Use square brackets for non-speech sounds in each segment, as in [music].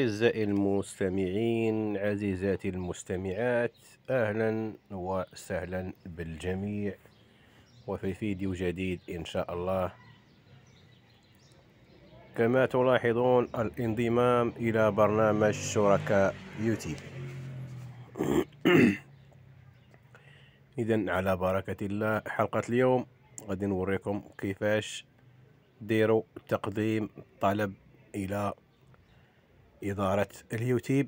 أعزائي المستمعين عزيزاتي المستمعات أهلا وسهلا بالجميع وفي فيديو جديد إن شاء الله كما تلاحظون الانضمام إلى برنامج شركاء يوتيوب [coughs] إذا على بركة الله حلقة اليوم غادي نوريكم كيفاش ديروا تقديم طلب إلى إدارة اليوتيوب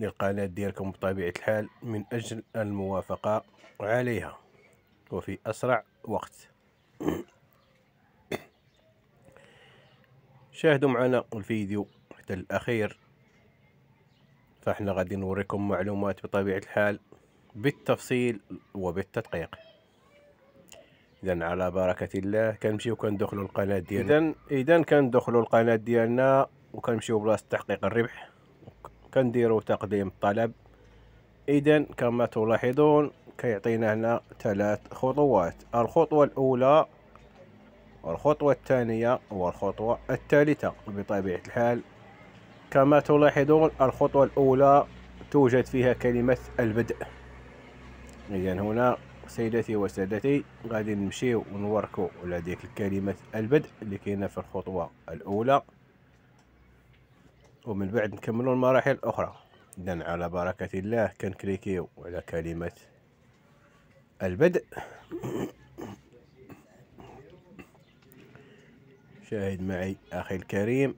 للقناة ديالكم بطبيعة الحال من أجل الموافقة عليها وفي أسرع وقت [coughs] شاهدوا معنا الفيديو حتى الأخير فاحنا غادي نوريكم معلومات بطبيعة الحال بالتفصيل وبالتدقيق اذا على بركة الله كنمشيو كندخلوا القناة ديالنا اذا اذا كندخلوا القناة ديالنا وكنمشيو بلاصة تحقيق الربح كنديرو تقديم الطلب اذا كما تلاحظون كيعطينا هنا ثلاث خطوات الخطوة الاولى والخطوة الثانية والخطوة الثالثة بطبيعة الحال كما تلاحظون الخطوة الأولى توجد فيها كلمة البدء إذا هنا سيدتي وسادتي غادي نمشيو ونوركو على ديك الكلمة البدء اللي كاينة في الخطوة الأولى ومن بعد نكملوا المراحل الأخرى إذا على بركة الله كنكليكيو على كلمة البدء شاهد معي أخي الكريم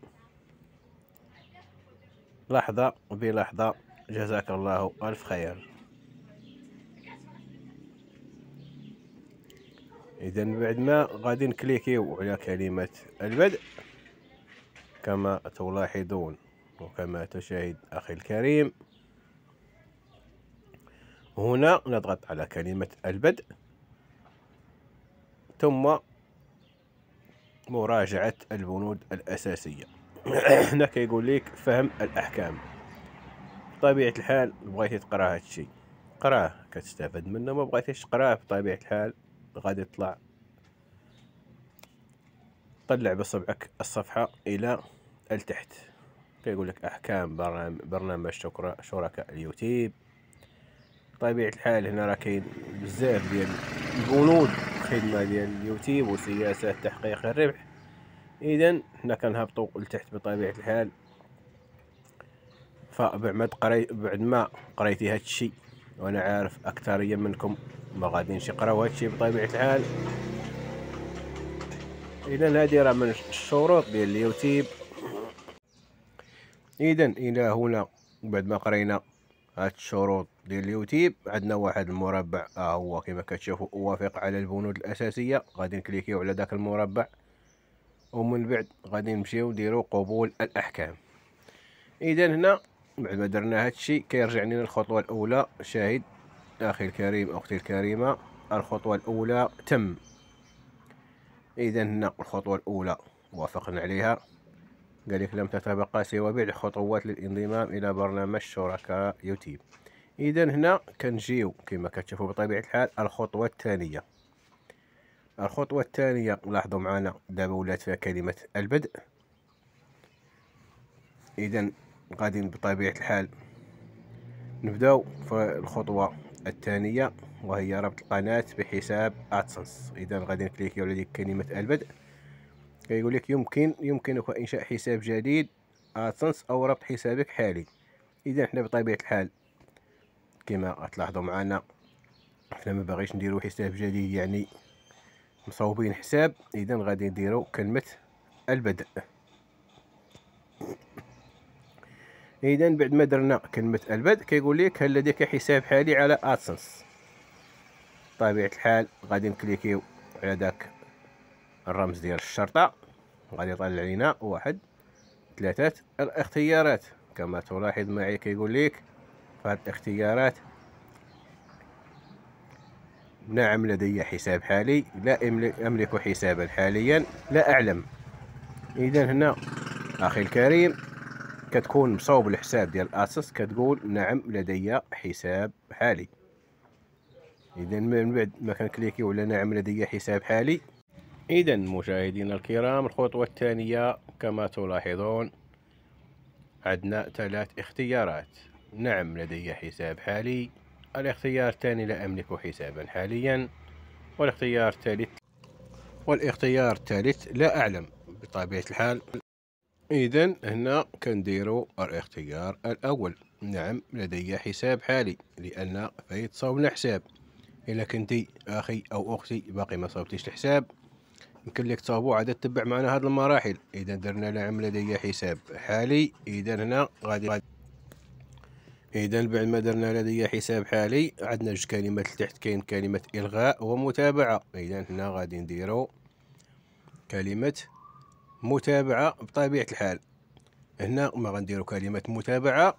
لحظة بلحظة جزاك الله ألف خير إذا بعد ما غادي نكليكيو على كلمة البدء كما تلاحظون وكما تشاهد أخي الكريم هنا نضغط على كلمة البدء ثم مراجعة البنود الأساسية [coughs] هنا كيقول لك فهم الأحكام بطبيعة الحال بغيتي تقرا هادشي قراه كتستافد منه ما بغيتيش تقراه بطبيعة الحال غادي تطلع طلع بصبعك الصفحة إلى التحت يقول لك احكام برنامج شركاء اليوتيوب بطبيعة طيب، الحال هنا راه كاين بزاف ديال البنود الخدمة ديال اليوتيوب وسياسات تحقيق الربح اذا حنا كنهبطو لتحت بطبيعة الحال فبعد ما قري بعد ما قريتي هادشي وانا عارف اكثرية منكم ما غاديينش يقراو هادشي بطبيعة الحال اذا هادي راه من الشروط ديال اليوتيوب اذا الى هنا بعد ما قرينا هاد الشروط ديال اليوتيوب عندنا واحد المربع ها آه هو كما كتشوفوا اوافق على البنود الاساسيه غادي نكليكيو على داك المربع ومن بعد غادي نمشيو نديرو قبول الاحكام اذا هنا بعد ما درنا هادشي كيرجع لنا الخطوه الاولى شاهد اخي الكريم اختي الكريمه الخطوه الاولى تم اذا هنا الخطوه الاولى وافقنا عليها قال لك لم تتبقى سوى بضع خطوات للانضمام الى برنامج شركاء يوتيوب اذا هنا كنجيو كما كتشوفوا بطبيعه الحال الخطوه الثانيه الخطوه الثانيه لاحظوا معنا دابا ولات فيها كلمه البدء اذا غادي بطبيعه الحال نبداو في الخطوه الثانيه وهي ربط القناه بحساب ادسنس اذا غادي نكليكيو على ديك كلمه البدء كيقول لك يمكن يمكنك انشاء حساب جديد ادسنس او ربط حسابك حالي اذا حنا بطبيعه الحال كما تلاحظوا معنا حنا ما باغيش نديرو حساب جديد يعني مصوبين حساب اذا غادي نديرو كلمه البدء اذا بعد ما درنا كلمه البدء كيقول لك هل لديك حساب حالي على ادسنس بطبيعه الحال غادي نكليكيو على داك الرمز ديال الشرطة غادي يطلع لينا واحد ثلاثة الاختيارات كما تلاحظ معي كيقول لك فهاد الاختيارات نعم لدي حساب حالي لا أملك حسابا حاليا لا أعلم إذا هنا أخي الكريم كتكون مصوب الحساب ديال أسس كتقول نعم لدي حساب حالي إذا من بعد ما كنكليكيو على نعم لدي حساب حالي إذا مشاهدينا الكرام الخطوة الثانية كما تلاحظون عندنا ثلاث اختيارات نعم لدي حساب حالي الاختيار الثاني لا أملك حسابا حاليا والاختيار الثالث والاختيار الثالث لا أعلم بطبيعة الحال إذا هنا كنديرو الاختيار الأول نعم لدي حساب حالي لأن فايت صوبنا حساب إلا كنتي أخي أو أختي باقي ما صوبتيش الحساب يمكن لك تابو عاد تتبع معنا هاد المراحل اذا درنا نعم لدي حساب حالي اذا هنا غادي, اذا بعد ما درنا لدي حساب حالي عندنا جوج كلمات لتحت كاين كلمه الغاء ومتابعه اذا هنا غادي نديرو كلمه متابعه بطبيعه الحال هنا ما غنديرو كلمه متابعه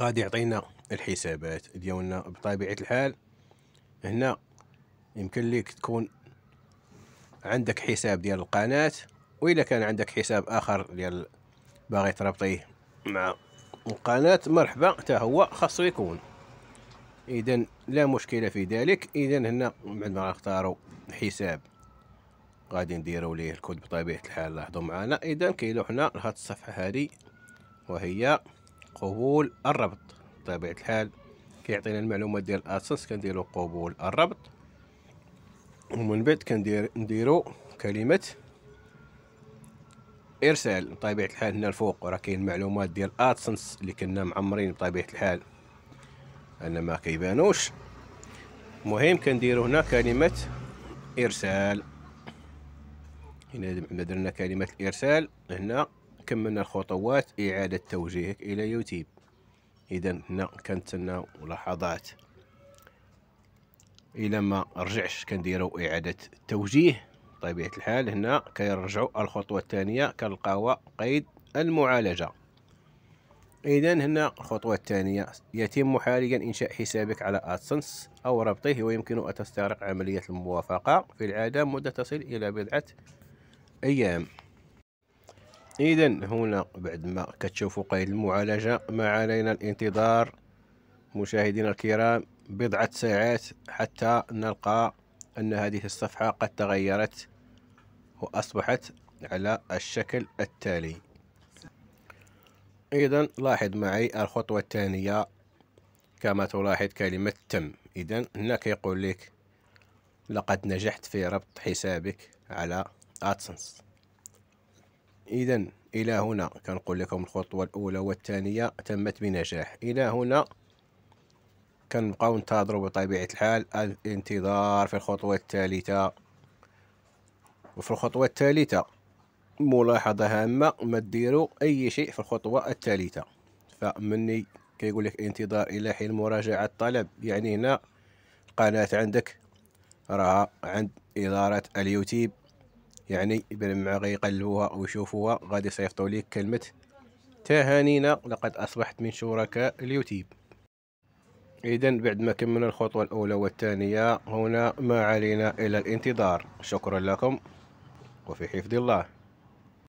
غادي يعطينا الحسابات ديالنا بطبيعه الحال هنا يمكن لك تكون عندك حساب ديال القناة وإذا كان عندك حساب آخر ديال باغي تربطيه مع القناة مرحبا حتى هو خاصو يكون إذا لا مشكلة في ذلك إذا هنا بعد ما نختاروا حساب غادي نديروا ليه الكود بطبيعة الحال لاحظوا معنا إذا كيلوحنا لهاد الصفحة هذه وهي قبول الربط بطبيعة الحال كيعطينا المعلومات ديال الأدسنس كنديروا قبول الربط ومن بعد كندير نديرو كلمه ارسال بطبيعه الحال هنا الفوق راه كاين معلومات ديال ادسنس اللي كنا معمرين بطبيعه الحال ان ما كيبانوش المهم كنديرو هنا كلمه ارسال هنا درنا كلمه الارسال هنا كملنا الخطوات اعاده توجيهك الى يوتيوب اذا هنا كنتسناو ملاحظات الى ما رجعش كنديرو اعاده توجيه بطبيعه الحال هنا كيرجعوا الخطوه الثانيه كنلقاو قيد المعالجه اذا هنا الخطوه الثانيه يتم حاليا انشاء حسابك على ادسنس او ربطه ويمكن ان تستغرق عمليه الموافقه في العاده مده تصل الى بضعه ايام اذا هنا بعد ما كتشوفوا قيد المعالجه ما علينا الانتظار مشاهدينا الكرام بضعة ساعات حتى نلقى أن هذه الصفحة قد تغيرت وأصبحت على الشكل التالي إذا لاحظ معي الخطوة الثانية كما تلاحظ كلمة تم إذا هناك يقول لك لقد نجحت في ربط حسابك على أدسنس إذا إلى هنا كنقول لكم الخطوة الأولى والثانية تمت بنجاح إلى هنا كنبقاو ننتظروا بطبيعه الحال الانتظار في الخطوه الثالثه وفي الخطوه الثالثه ملاحظه هامه ما ديروا اي شيء في الخطوه الثالثه فمني كيقول لك انتظار الى حين مراجعه الطلب يعني هنا القناه عندك راها عند اداره اليوتيوب يعني بلا ما غيقلبوها ويشوفوها غادي يصيفطوا ليك كلمه تهانينا لقد اصبحت من شركاء اليوتيوب إذا بعد ما كملنا الخطوة الأولى والثانية هنا ما علينا إلى الانتظار شكرا لكم وفي حفظ الله